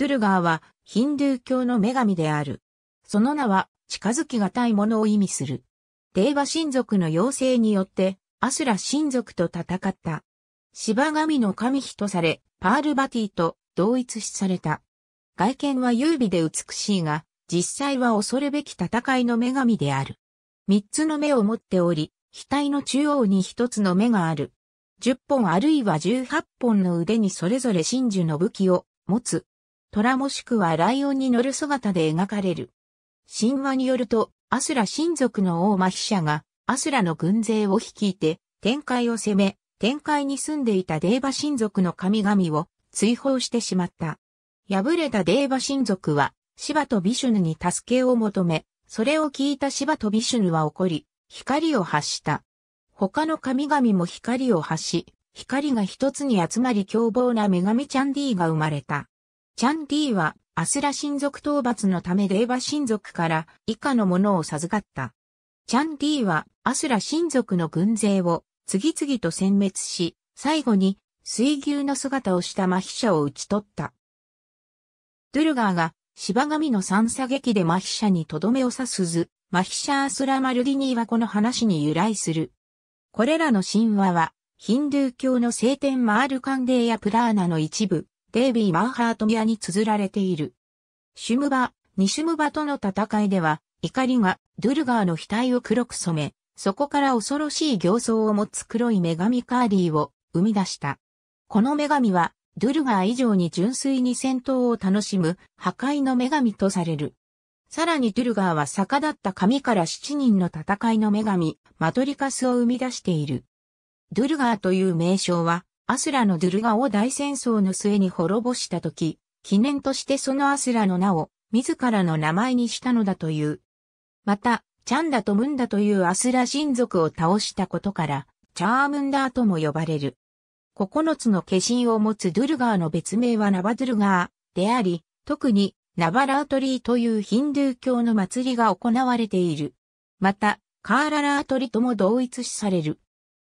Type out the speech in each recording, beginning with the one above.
ドゥルガーはヒンドゥー教の女神である。その名は近づきがたいものを意味する。デーバ神族の要請によってアスラ神族と戦った。芝神の神妃とされ、パールバティと同一視された。外見は優美で美しいが、実際は恐るべき戦いの女神である。三つの目を持っており、額の中央に一つの目がある。十本あるいは十八本の腕にそれぞれ真珠の武器を持つ。虎もしくはライオンに乗る姿で描かれる。神話によると、アスラ親族の王マヒシャが、アスラの軍勢を率いて、天界を攻め、天界に住んでいたデーバ親族の神々を追放してしまった。敗れたデーバ親族は、シバとビシュヌに助けを求め、それを聞いたシバとビシュヌは怒り、光を発した。他の神々も光を発し、光が一つに集まり凶暴な女神チャンディーが生まれた。チャンディーはアスラ親族討伐のため令和親族から以下のものを授かった。チャンディーはアスラ親族の軍勢を次々と殲滅し、最後に水牛の姿をした麻痺者を討ち取った。ドゥルガーが芝神の三叉劇で麻痺者にとどめを刺すず、麻痺者アスラマルディニーはこの話に由来する。これらの神話は、ヒンドゥー教の聖典マールカンデーやプラーナの一部、デイビー・マンハート宮に綴られている。シュムバ、ニシュムバとの戦いでは、怒りがドゥルガーの額を黒く染め、そこから恐ろしい形相を持つ黒い女神カーデーを生み出した。この女神は、ドゥルガー以上に純粋に戦闘を楽しむ破壊の女神とされる。さらにドゥルガーは逆立った神から七人の戦いの女神、マトリカスを生み出している。ドゥルガーという名称は、アスラのドゥルガを大戦争の末に滅ぼしたとき、記念としてそのアスラの名を自らの名前にしたのだという。また、チャンダとムンダというアスラ親族を倒したことから、チャームンダーとも呼ばれる。9つの化身を持つドゥルガーの別名はナバドゥルガーであり、特にナバラートリーというヒンドゥー教の祭りが行われている。また、カーララートリとも同一視される。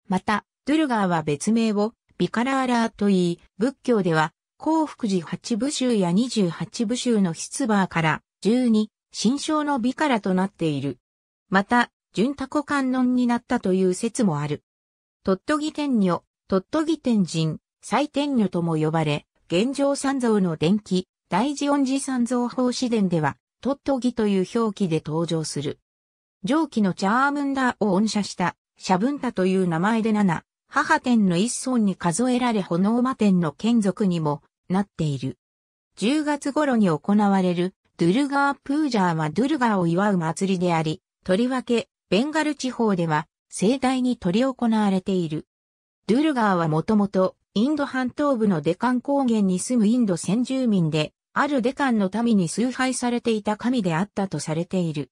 また、ドゥルガーは別名をビカラーラーといい、仏教では、幸福寺八部衆や二十八部衆の出馬から十二、新章のビカラとなっている。また、純タコ観音になったという説もある。鳥取天女、鳥取天神、祭天女とも呼ばれ、現状三蔵の伝記、大寺音寺三蔵法師伝では、鳥取という表記で登場する。上記のチャームンダーを恩赦した、シャブンタという名前で七、母天の一村に数えられ炎魔天の眷属にもなっている。10月頃に行われるドゥルガープージャーはドゥルガーを祝う祭りであり、とりわけベンガル地方では盛大に取り行われている。ドゥルガーはもともとインド半島部のデカン高原に住むインド先住民で、あるデカンの民に崇拝されていた神であったとされている。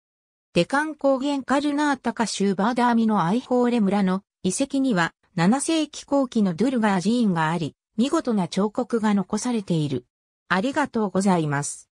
デカン高原カルナータカ州バーダーミのアイホーレ村の遺跡には7世紀後期のドゥルガー寺院があり、見事な彫刻が残されている。ありがとうございます。